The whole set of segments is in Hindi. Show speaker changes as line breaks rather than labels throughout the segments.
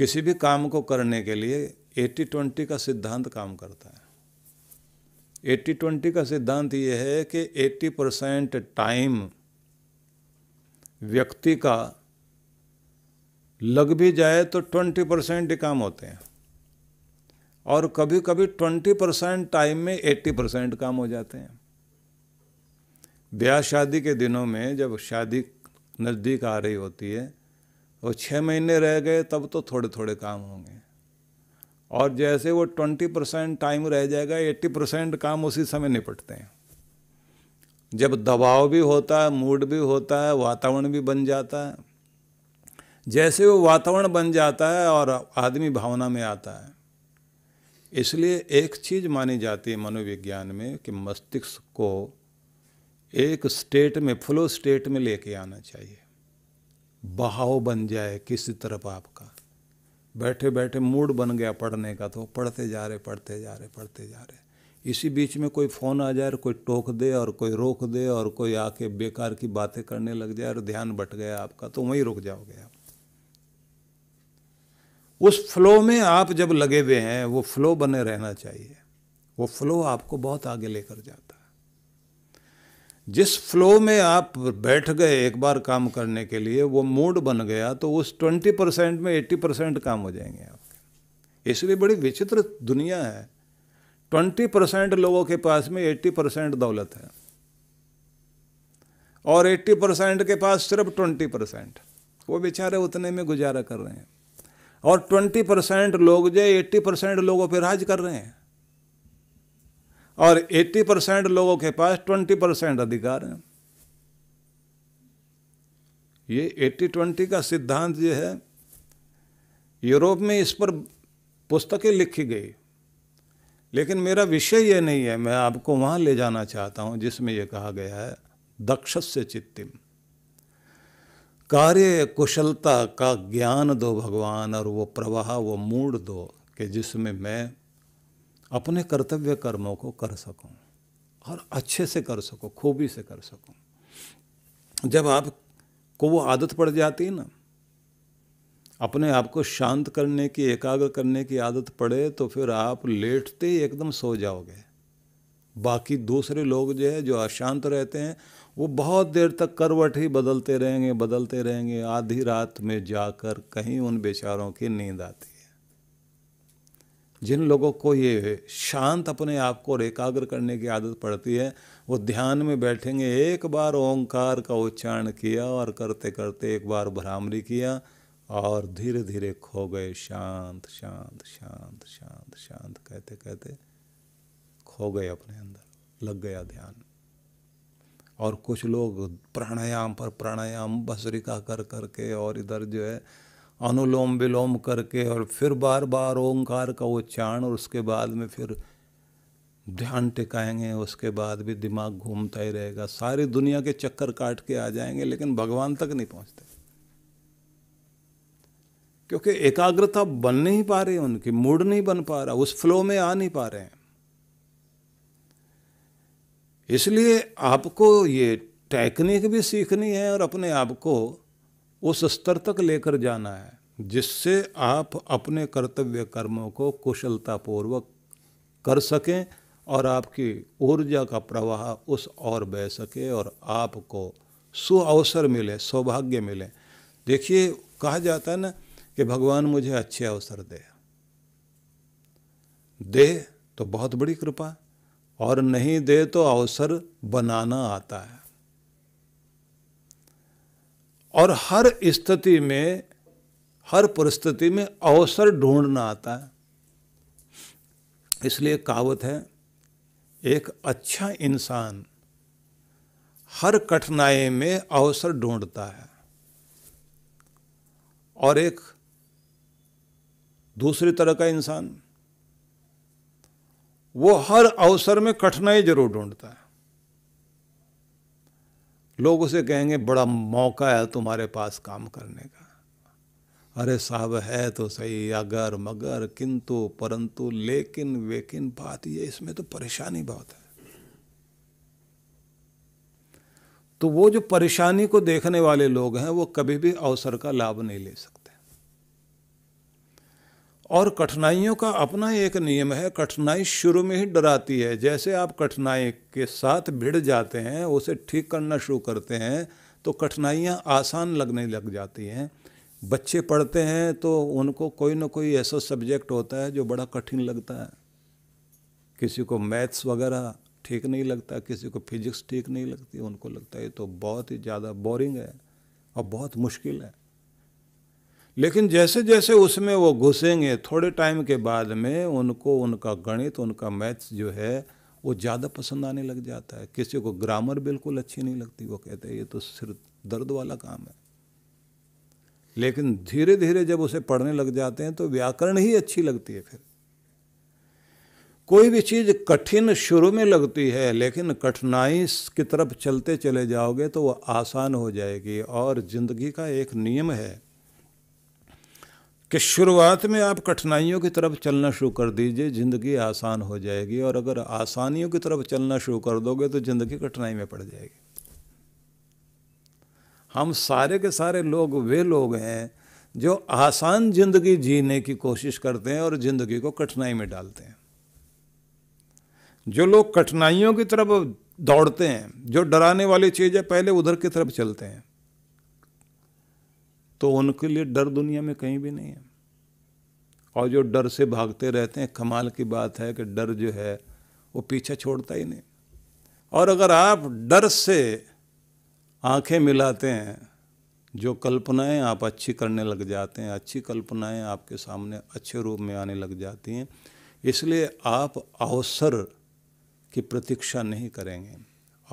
किसी भी काम को करने के लिए एट्टी ट्वेंटी का सिद्धांत काम करता है एट्टी ट्वेंटी का सिद्धांत यह है कि एट्टी परसेंट टाइम व्यक्ति का लग भी जाए तो ट्वेंटी परसेंट ही काम होते हैं और कभी कभी ट्वेंटी परसेंट टाइम में एट्टी परसेंट काम हो जाते हैं ब्याह शादी के दिनों में जब शादी नज़दीक आ रही होती है वो छः महीने रह गए तब तो थोड़े थोड़े काम होंगे और जैसे वो ट्वेंटी परसेंट टाइम रह जाएगा एट्टी परसेंट काम उसी समय निपटते हैं जब दबाव भी होता है मूड भी होता है वातावरण भी बन जाता है जैसे वो वातावरण बन जाता है और आदमी भावना में आता है इसलिए एक चीज़ मानी जाती है मनोविज्ञान में कि मस्तिष्क को एक स्टेट में फ्लो स्टेट में लेके आना चाहिए बहाव बन जाए किसी तरफ आपका बैठे बैठे मूड बन गया पढ़ने का तो पढ़ते जा रहे पढ़ते जा रहे पढ़ते जा रहे इसी बीच में कोई फ़ोन आ जाए कोई टोक दे और कोई रोक दे और कोई आके बेकार की बातें करने लग जाए और ध्यान बट गया आपका तो वहीं रुक जाओगे आप उस फ्लो में आप जब लगे हुए हैं वो फ्लो बने रहना चाहिए वो फ्लो आपको बहुत आगे लेकर जाता है जिस फ्लो में आप बैठ गए एक बार काम करने के लिए वो मूड बन गया तो उस ट्वेंटी परसेंट में एट्टी परसेंट काम हो जाएंगे आपके इसलिए बड़ी विचित्र दुनिया है ट्वेंटी परसेंट लोगों के पास में एट्टी परसेंट दौलत है और एट्टी परसेंट के पास सिर्फ ट्वेंटी परसेंट वो बेचारे उतने में गुजारा कर रहे हैं और ट्वेंटी परसेंट लोग जो एट्टी परसेंट लोगों पर राज कर रहे हैं और 80 परसेंट लोगों के पास 20 परसेंट अधिकार है ये 80 20 का सिद्धांत जो है यूरोप में इस पर पुस्तकें लिखी गई लेकिन मेरा विषय ये नहीं है मैं आपको वहाँ ले जाना चाहता हूँ जिसमें यह कहा गया है दक्ष से चित्तिम कार्य कुशलता का ज्ञान दो भगवान और वो प्रवाह वो मूड दो कि जिसमें मैं अपने कर्तव्य कर्मों को कर सकूं और अच्छे से कर सको खूबी से कर सकूं जब आप को वो आदत पड़ जाती है ना अपने आप को शांत करने की एकाग्र करने की आदत पड़े तो फिर आप लेटते ही एकदम सो जाओगे बाकी दूसरे लोग जो है जो अशांत रहते हैं वो बहुत देर तक करवट ही बदलते रहेंगे बदलते रहेंगे आधी रात में जाकर कहीं उन बेचारों की नींद आती जिन लोगों को ये शांत अपने आप को एकाग्र करने की आदत पड़ती है वो ध्यान में बैठेंगे एक बार ओंकार का उच्चारण किया और करते करते एक बार भ्रामरी किया और धीरे धीरे खो गए शांत शांत शांत शांत शांत कहते कहते खो गए अपने अंदर लग गया ध्यान और कुछ लोग प्राणायाम पर प्राणायाम बसरिका कर करके और इधर जो है अनुलोम विलोम करके और फिर बार बार ओंकार का उच्चारण और उसके बाद में फिर ध्यान टिकाएंगे उसके बाद भी दिमाग घूमता ही रहेगा सारी दुनिया के चक्कर काट के आ जाएंगे लेकिन भगवान तक नहीं पहुंचते क्योंकि एकाग्रता बन नहीं पा रही उनकी मूड नहीं बन पा रहा उस फ्लो में आ नहीं पा रहे हैं इसलिए आपको ये टेक्निक भी सीखनी है और अपने आप को उस स्तर तक लेकर जाना है जिससे आप अपने कर्तव्य कर्मों को कुशलतापूर्वक कर सकें और आपकी ऊर्जा का प्रवाह उस और बह सके और आपको सुअवसर मिले सौभाग्य मिले देखिए कहा जाता है ना कि भगवान मुझे अच्छे अवसर दे दे तो बहुत बड़ी कृपा और नहीं दे तो अवसर बनाना आता है और हर स्थिति में हर परिस्थिति में अवसर ढूंढना आता है इसलिए कहावत है एक अच्छा इंसान हर कठिनाई में अवसर ढूंढता है और एक दूसरी तरह का इंसान वो हर अवसर में कठिनाई जरूर ढूंढता है लोग उसे कहेंगे बड़ा मौका है तुम्हारे पास काम करने का अरे साहब है तो सही अगर मगर किंतु परंतु लेकिन वेकिन बात ये इसमें तो परेशानी बहुत है तो वो जो परेशानी को देखने वाले लोग हैं वो कभी भी अवसर का लाभ नहीं ले सकते और कठिनाइयों का अपना एक नियम है कठिनाई शुरू में ही डराती है जैसे आप कठिनाई के साथ भिड़ जाते हैं उसे ठीक करना शुरू करते हैं तो कठिनाइयाँ आसान लगने लग जाती हैं बच्चे पढ़ते हैं तो उनको कोई ना कोई ऐसा सब्जेक्ट होता है जो बड़ा कठिन लगता है किसी को मैथ्स वगैरह ठीक नहीं लगता किसी को फिजिक्स ठीक नहीं लगती उनको लगता है ये तो बहुत ही ज़्यादा बोरिंग है और बहुत मुश्किल है लेकिन जैसे जैसे उसमें वो घुसेंगे थोड़े टाइम के बाद में उनको उनका गणित उनका मैथ्स जो है वो ज़्यादा पसंद आने लग जाता है किसी को ग्रामर बिल्कुल अच्छी नहीं लगती वो कहते हैं ये तो सिर दर्द वाला काम है लेकिन धीरे धीरे जब उसे पढ़ने लग जाते हैं तो व्याकरण ही अच्छी लगती है फिर कोई भी चीज़ कठिन शुरू में लगती है लेकिन कठिनाई की तरफ चलते चले जाओगे तो वह आसान हो जाएगी और ज़िंदगी का एक नियम है कि शुरुआत में आप कठिनाइयों की तरफ चलना शुरू कर दीजिए ज़िंदगी आसान हो जाएगी और अगर आसानियों की तरफ चलना शुरू कर दोगे तो ज़िंदगी कठिनाई में पड़ जाएगी हम सारे के सारे लोग वे लोग हैं जो आसान ज़िंदगी जीने की कोशिश करते हैं और ज़िंदगी को कठिनाई में डालते हैं जो लोग कठिनाइयों की तरफ दौड़ते हैं जो डराने वाली चीज़ें पहले उधर की तरफ चलते हैं तो उनके लिए डर दुनिया में कहीं भी नहीं है और जो डर से भागते रहते हैं कमाल की बात है कि डर जो है वो पीछे छोड़ता ही नहीं और अगर आप डर से आंखें मिलाते हैं जो कल्पनाएं आप अच्छी करने लग जाते हैं अच्छी कल्पनाएं आपके सामने अच्छे रूप में आने लग जाती हैं इसलिए आप अवसर की प्रतीक्षा नहीं करेंगे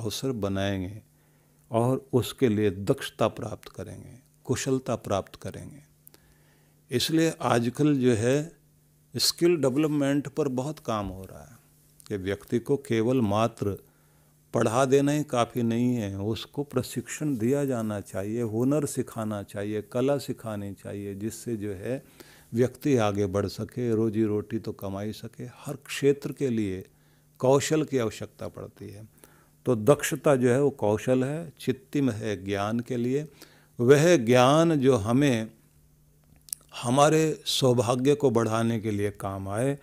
अवसर बनाएंगे और उसके लिए दक्षता प्राप्त करेंगे कुशलता प्राप्त करेंगे इसलिए आजकल जो है स्किल डेवलपमेंट पर बहुत काम हो रहा है कि व्यक्ति को केवल मात्र पढ़ा देना ही काफ़ी नहीं है उसको प्रशिक्षण दिया जाना चाहिए हुनर सिखाना चाहिए कला सिखानी चाहिए जिससे जो है व्यक्ति आगे बढ़ सके रोजी रोटी तो कमा ही सके हर क्षेत्र के लिए कौशल की आवश्यकता पड़ती है तो दक्षता जो है वो कौशल है चित्तिम है ज्ञान के लिए वह ज्ञान जो हमें हमारे सौभाग्य को बढ़ाने के लिए काम आए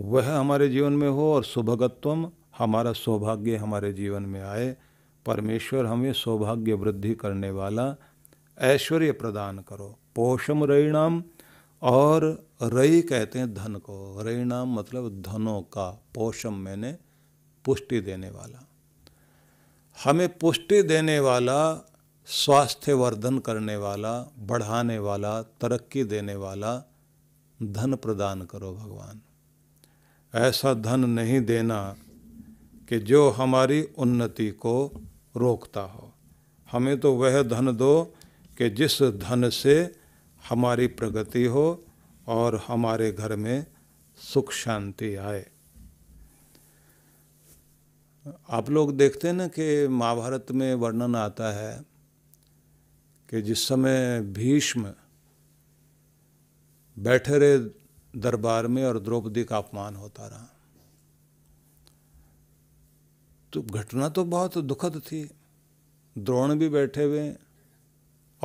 वह हमारे जीवन में हो और सुभगत्वम हमारा सौभाग्य हमारे जीवन में आए परमेश्वर हमें सौभाग्य वृद्धि करने वाला ऐश्वर्य प्रदान करो पोषम रईणाम और रई कहते हैं धन को रईणाम मतलब धनों का पोषम मैंने पुष्टि देने वाला हमें पुष्टि देने वाला स्वास्थ्यवर्धन करने वाला बढ़ाने वाला तरक्की देने वाला धन प्रदान करो भगवान ऐसा धन नहीं देना कि जो हमारी उन्नति को रोकता हो हमें तो वह धन दो कि जिस धन से हमारी प्रगति हो और हमारे घर में सुख शांति आए आप लोग देखते हैं ना कि महाभारत में वर्णन आता है कि जिस समय भीष्म बैठे रहे दरबार में और द्रौपदी का अपमान होता रहा तो घटना तो बहुत दुखद थी द्रोण भी बैठे हुए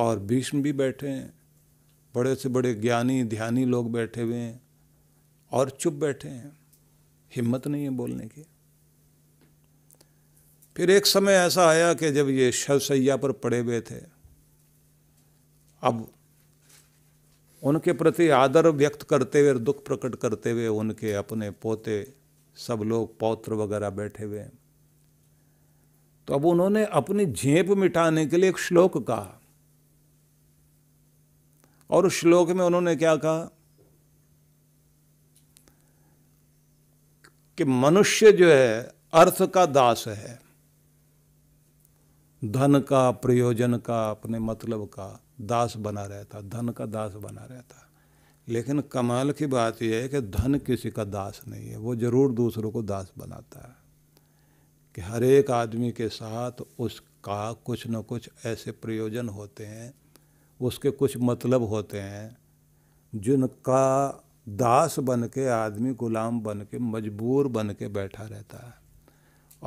और भीष्म भी बैठे हैं बड़े से बड़े ज्ञानी ध्यानी लोग बैठे हुए हैं और चुप बैठे हैं हिम्मत नहीं है बोलने की फिर एक समय ऐसा आया कि जब ये शव पर पड़े हुए थे अब उनके प्रति आदर व्यक्त करते हुए दुख प्रकट करते हुए उनके अपने पोते सब लोग पौत्र वगैरह बैठे हुए तो अब उन्होंने अपनी झेप मिटाने के लिए एक श्लोक कहा और उस श्लोक में उन्होंने क्या कहा कि मनुष्य जो है अर्थ का दास है धन का प्रयोजन का अपने मतलब का दास बना रहता धन का दास बना रहता लेकिन कमाल की बात यह है कि धन किसी का दास नहीं है वो ज़रूर दूसरों को दास बनाता है कि हर एक आदमी के साथ उसका कुछ न कुछ ऐसे प्रयोजन होते हैं उसके कुछ मतलब होते हैं जिनका दास बन के आदमी गुलाम बन के मजबूर बन के बैठा रहता है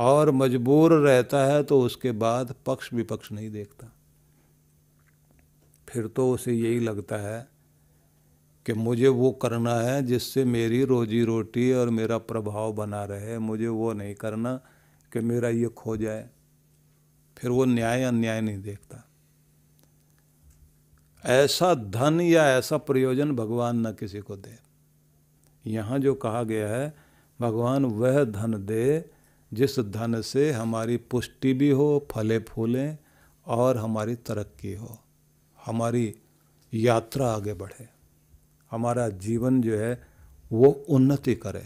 और मजबूर रहता है तो उसके बाद पक्ष विपक्ष नहीं देखता फिर तो उसे यही लगता है कि मुझे वो करना है जिससे मेरी रोजी रोटी और मेरा प्रभाव बना रहे मुझे वो नहीं करना कि मेरा ये खो जाए फिर वो न्याय अन्याय नहीं देखता ऐसा धन या ऐसा प्रयोजन भगवान न किसी को दे यहाँ जो कहा गया है भगवान वह धन दे जिस धन से हमारी पुष्टि भी हो फले फूलें और हमारी तरक्की हो हमारी यात्रा आगे बढ़े हमारा जीवन जो है वो उन्नति करे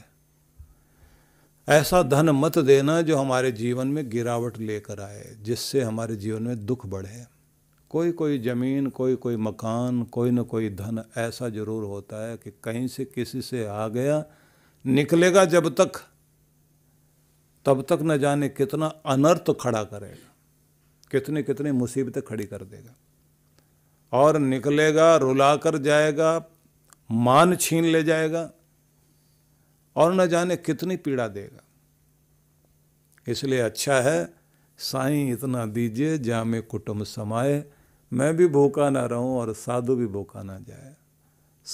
ऐसा धन मत देना जो हमारे जीवन में गिरावट लेकर आए जिससे हमारे जीवन में दुख बढ़े कोई कोई ज़मीन कोई कोई मकान कोई न कोई धन ऐसा ज़रूर होता है कि कहीं से किसी से आ गया निकलेगा जब तक तब तक न जाने कितना अनर्थ खड़ा करेगा कितनी कितनी मुसीबतें खड़ी कर देगा और निकलेगा रुला कर जाएगा मान छीन ले जाएगा और न जाने कितनी पीड़ा देगा इसलिए अच्छा है साईं इतना दीजिए मैं कुटुम्ब समाए मैं भी भूखा ना रहूं और साधु भी भूखा ना जाए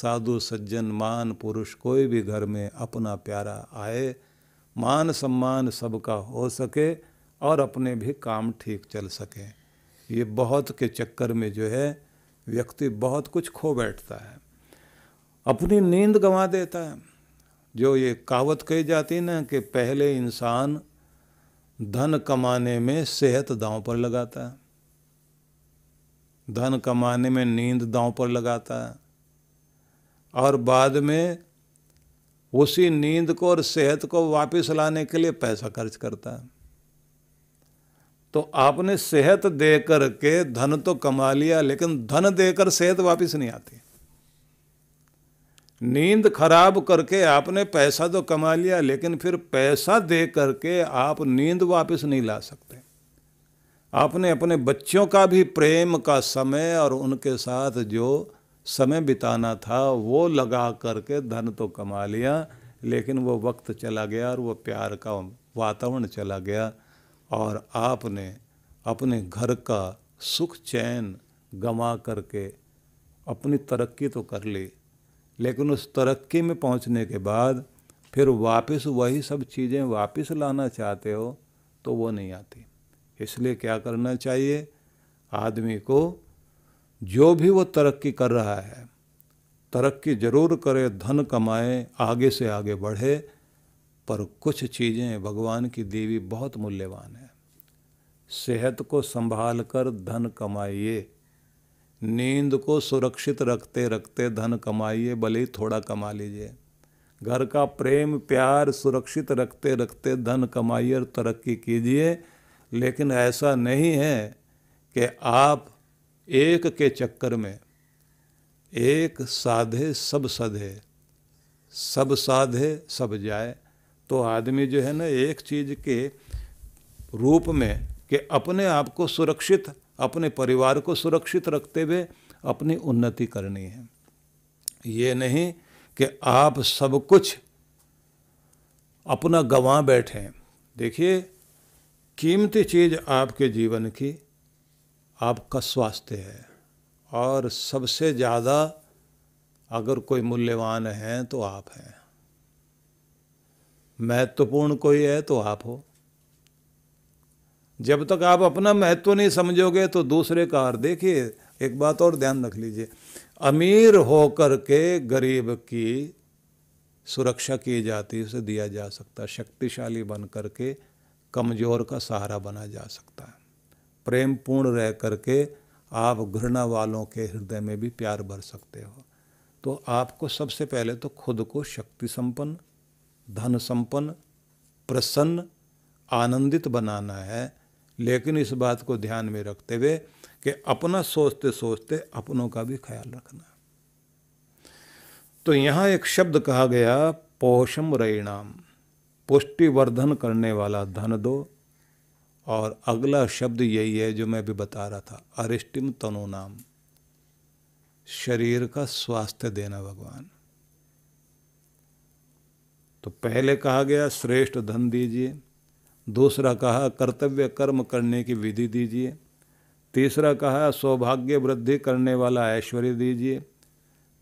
साधु सज्जन मान पुरुष कोई भी घर में अपना प्यारा आए मान सम्मान सबका हो सके और अपने भी काम ठीक चल सके ये बहुत के चक्कर में जो है व्यक्ति बहुत कुछ खो बैठता है अपनी नींद गंवा देता है जो ये कहावत कही जाती ना कि पहले इंसान धन कमाने में सेहत दांव पर लगाता है धन कमाने में नींद दांव पर लगाता है और बाद में उसी नींद को और सेहत को वापस लाने के लिए पैसा खर्च करता है तो आपने सेहत दे कर के धन तो कमा लिया लेकिन धन देकर सेहत वापस नहीं आती नींद खराब करके आपने पैसा तो कमा लिया लेकिन फिर पैसा दे करके आप नींद वापस नहीं ला सकते आपने अपने बच्चों का भी प्रेम का समय और उनके साथ जो समय बिताना था वो लगा करके धन तो कमा लिया लेकिन वो वक्त चला गया और वो प्यार का वातावरण चला गया और आपने अपने घर का सुख चैन गंवा करके अपनी तरक्की तो कर ली लेकिन उस तरक्की में पहुंचने के बाद फिर वापस वही सब चीज़ें वापस लाना चाहते हो तो वो नहीं आती इसलिए क्या करना चाहिए आदमी को जो भी वो तरक्की कर रहा है तरक्की ज़रूर करे धन कमाए आगे से आगे बढ़े पर कुछ चीज़ें भगवान की देवी बहुत मूल्यवान है सेहत को संभाल कर धन कमाइए नींद को सुरक्षित रखते रखते धन कमाइए भले ही थोड़ा कमा लीजिए घर का प्रेम प्यार सुरक्षित रखते रखते धन कमाइए और तरक्की कीजिए लेकिन ऐसा नहीं है कि आप एक के चक्कर में एक साधे सब सधे सब साधे सब जाए तो आदमी जो है ना एक चीज़ के रूप में कि अपने आप को सुरक्षित अपने परिवार को सुरक्षित रखते हुए अपनी उन्नति करनी है ये नहीं कि आप सब कुछ अपना गवाह बैठे देखिए कीमती चीज़ आपके जीवन की आपका स्वास्थ्य है और सबसे ज़्यादा अगर कोई मूल्यवान है तो आप हैं महत्वपूर्ण कोई है तो आप हो जब तक आप अपना महत्व नहीं समझोगे तो दूसरे का और देखिए एक बात और ध्यान रख लीजिए अमीर होकर के गरीब की सुरक्षा की जाती उसे दिया जा सकता शक्तिशाली बन करके कमज़ोर का सहारा बना जा सकता है प्रेम पूर्ण रह करके आप घृणा वालों के हृदय में भी प्यार भर सकते हो तो आपको सबसे पहले तो खुद को शक्ति संपन्न धन संपन्न प्रसन्न आनंदित बनाना है लेकिन इस बात को ध्यान में रखते हुए कि अपना सोचते सोचते अपनों का भी ख्याल रखना तो यहाँ एक शब्द कहा गया पोषम रैणाम पुष्टिवर्धन करने वाला धन दो और अगला शब्द यही है जो मैं भी बता रहा था अरिष्टिम तनो नाम शरीर का स्वास्थ्य देना भगवान तो पहले कहा गया श्रेष्ठ धन दीजिए दूसरा कहा कर्तव्य कर्म करने की विधि दीजिए तीसरा कहा सौभाग्य वृद्धि करने वाला ऐश्वर्य दीजिए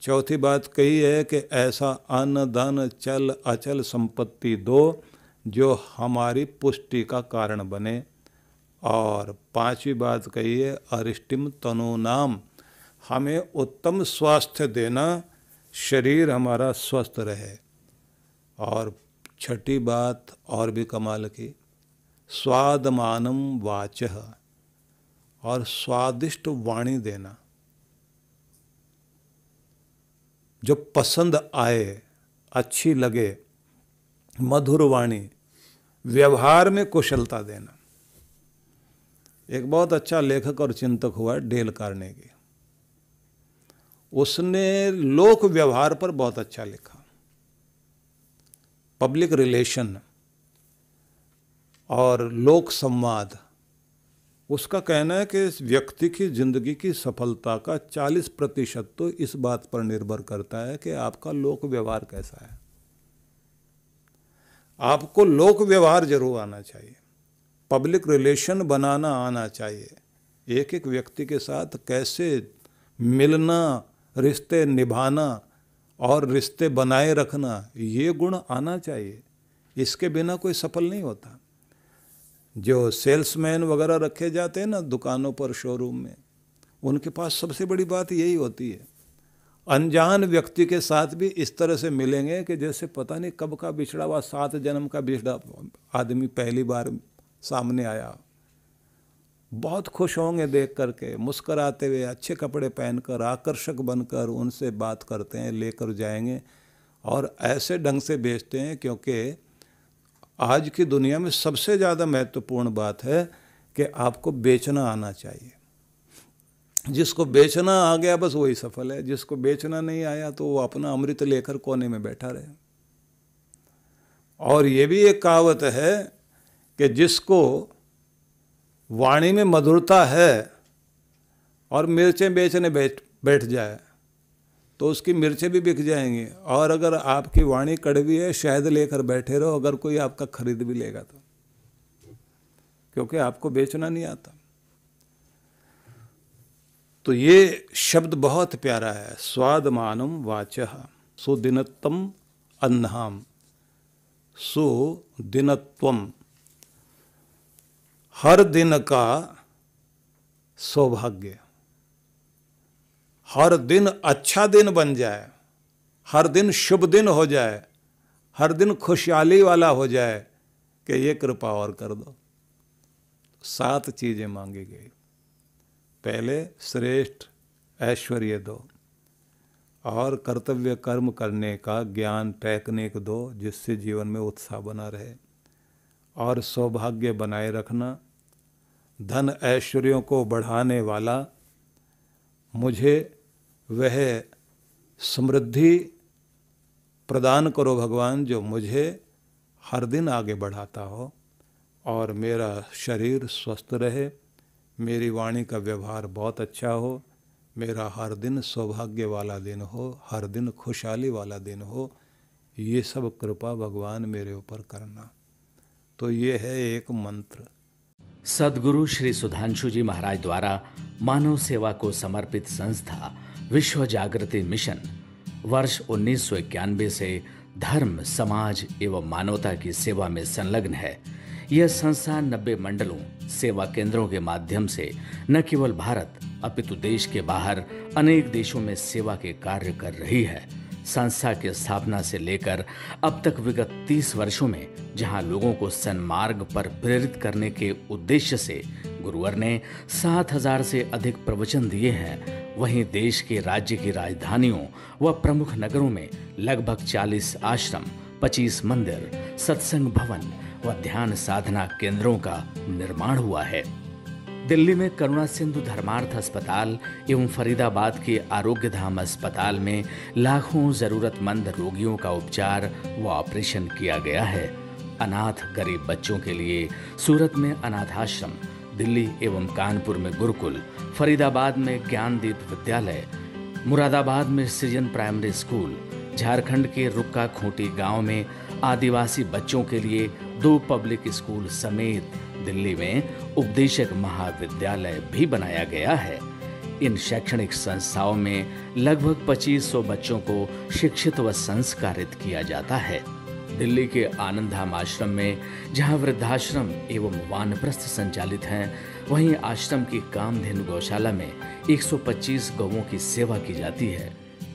चौथी बात कही है कि ऐसा अन्न धन चल अचल संपत्ति दो जो हमारी पुष्टि का कारण बने और पांचवी बात कही है अरिष्टिम तनु नाम हमें उत्तम स्वास्थ्य देना शरीर हमारा स्वस्थ रहे और छठी बात और भी कमाल की स्वादमानम वाच और स्वादिष्ट वाणी देना जो पसंद आए अच्छी लगे मधुर वाणी व्यवहार में कुशलता देना एक बहुत अच्छा लेखक और चिंतक हुआ डेल के उसने लोक व्यवहार पर बहुत अच्छा लिखा पब्लिक रिलेशन और लोक संवाद उसका कहना है कि इस व्यक्ति की ज़िंदगी की सफलता का 40 प्रतिशत तो इस बात पर निर्भर करता है कि आपका लोक व्यवहार कैसा है आपको लोक व्यवहार जरूर आना चाहिए पब्लिक रिलेशन बनाना आना चाहिए एक एक व्यक्ति के साथ कैसे मिलना रिश्ते निभाना और रिश्ते बनाए रखना ये गुण आना चाहिए इसके बिना कोई सफल नहीं होता जो सेल्समैन वगैरह रखे जाते हैं ना दुकानों पर शोरूम में उनके पास सबसे बड़ी बात यही होती है अनजान व्यक्ति के साथ भी इस तरह से मिलेंगे कि जैसे पता नहीं कब का बिछड़ा हुआ सात जन्म का बिछड़ा आदमी पहली बार सामने आया बहुत खुश होंगे देख करके मुस्कराते हुए अच्छे कपड़े पहनकर आकर्षक बनकर उनसे बात करते हैं लेकर जाएंगे और ऐसे ढंग से बेचते हैं क्योंकि आज की दुनिया में सबसे ज़्यादा महत्वपूर्ण बात है कि आपको बेचना आना चाहिए जिसको बेचना आ गया बस वही सफल है जिसको बेचना नहीं आया तो वो अपना अमृत लेकर कोने में बैठा रहे और ये भी एक कहावत है कि जिसको वाणी में मधुरता है और मिर्चें बेचने बैठ बैठ जाए तो उसकी मिर्चें भी बिक जाएंगी और अगर आपकी वाणी कड़वी है शायद लेकर बैठे रहो अगर कोई आपका खरीद भी लेगा तो क्योंकि आपको बेचना नहीं आता तो ये शब्द बहुत प्यारा है स्वाद मानम वाच सुदिनत्तम अन्हाम सुदिनत्वम हर दिन का सौभाग्य हर दिन अच्छा दिन बन जाए हर दिन शुभ दिन हो जाए हर दिन खुशहाली वाला हो जाए कि ये कृपा और कर दो सात चीज़ें मांगी गई पहले श्रेष्ठ ऐश्वर्य दो और कर्तव्य कर्म करने का ज्ञान टेक्निक दो जिससे जीवन में उत्साह बना रहे और सौभाग्य बनाए रखना धन ऐश्वर्यों को बढ़ाने वाला मुझे वह समृद्धि प्रदान करो भगवान जो मुझे हर दिन आगे बढ़ाता हो और मेरा शरीर स्वस्थ रहे मेरी वाणी का व्यवहार बहुत अच्छा हो मेरा हर दिन सौभाग्य वाला दिन हो हर दिन खुशहाली वाला दिन हो ये सब कृपा भगवान मेरे ऊपर करना तो ये है एक मंत्र
सदगुरु श्री सुधांशु जी महाराज द्वारा मानव सेवा को समर्पित संस्था विश्व जागृति मिशन वर्ष उन्नीस से धर्म समाज एवं मानवता की सेवा में संलग्न है यह संस्था नब्बे मंडलों सेवा केंद्रों के माध्यम से न केवल भारत अपितु देश के बाहर अनेक देशों में सेवा के कार्य कर रही है संस्था की स्थापना से लेकर अब तक विगत 30 वर्षों में जहां लोगों को सन्मार्ग पर प्रेरित करने के उद्देश्य से गुरुवर ने सात हजार से अधिक प्रवचन दिए हैं वहीं देश के राज्य की राजधानियों व प्रमुख नगरों में लगभग 40 आश्रम 25 मंदिर सत्संग भवन व ध्यान साधना केंद्रों का निर्माण हुआ है दिल्ली में करुणा सिंधु धर्मार्थ अस्पताल एवं फरीदाबाद के आरोग्य धाम अस्पताल में लाखों जरूरतमंद रोगियों का उपचार व ऑपरेशन किया गया है अनाथ गरीब बच्चों के लिए सूरत में अनाथाश्रम दिल्ली एवं कानपुर में गुरुकुल फरीदाबाद में ज्ञानदीप विद्यालय मुरादाबाद में सृजन प्राइमरी स्कूल झारखंड के रुक्का खूंटी गांव में आदिवासी बच्चों के लिए दो पब्लिक स्कूल समेत दिल्ली में उपदेशक महाविद्यालय भी बनाया गया है इन शैक्षणिक संस्थाओं में लगभग 2500 बच्चों को शिक्षित व संस्कारित किया जाता है दिल्ली के आनंदधाम आश्रम में जहां वृद्धाश्रम एवं वानप्रस्थ संचालित हैं वहीं आश्रम की कामधेनु गौशाला में 125 गौवों की सेवा की जाती है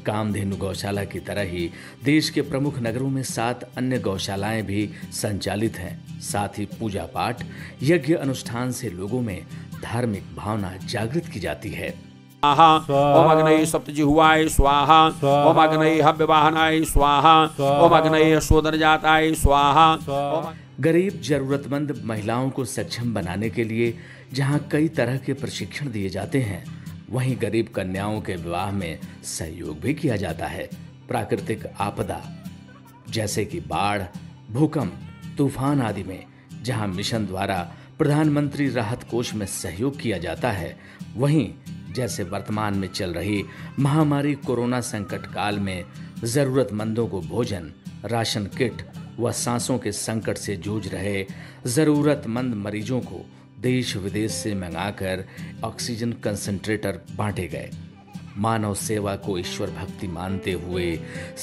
कामधेनु गौशाला की तरह ही देश के प्रमुख नगरों में सात अन्य गौशालाएं भी संचालित हैं साथ ही पूजा पाठ यज्ञ अनुष्ठान से लोगों में धार्मिक भावना जागृत की जाती है स्वाहा ओम सप्तजी सप्तजिहुवाय स्वाहा ओम हव्य वाहनाय स्वाहा ओम अग्नये सोदर जाताय स्वाहा गरीब जरूरतमंद महिलाओं को सक्षम बनाने के लिए जहां कई तरह के प्रशिक्षण दिए जाते हैं वहीं गरीब कन्याओं के विवाह में सहयोग भी किया जाता है प्राकृतिक आपदा जैसे कि बाढ़ भूकंप तूफान आदि में जहां मिशन द्वारा प्रधानमंत्री राहत कोष में सहयोग किया जाता है वहीं जैसे वर्तमान में चल रही महामारी कोरोना संकट काल में ज़रूरतमंदों को भोजन राशन किट व सांसों के संकट से जूझ रहे ज़रूरतमंद मरीजों को देश विदेश से मंगाकर ऑक्सीजन कंसंट्रेटर बांटे गए मानव सेवा को ईश्वर भक्ति मानते हुए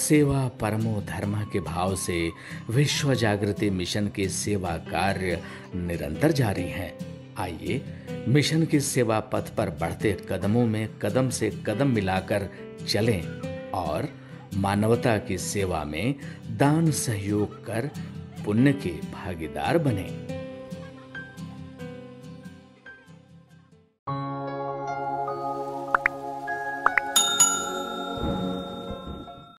सेवा परमो धर्म के भाव से विश्व जागृति मिशन के सेवा कार्य निरंतर जारी हैं आइए मिशन की सेवा पथ पर बढ़ते कदमों में कदम से कदम मिलाकर चलें और मानवता की सेवा में दान सहयोग कर पुण्य के भागीदार बने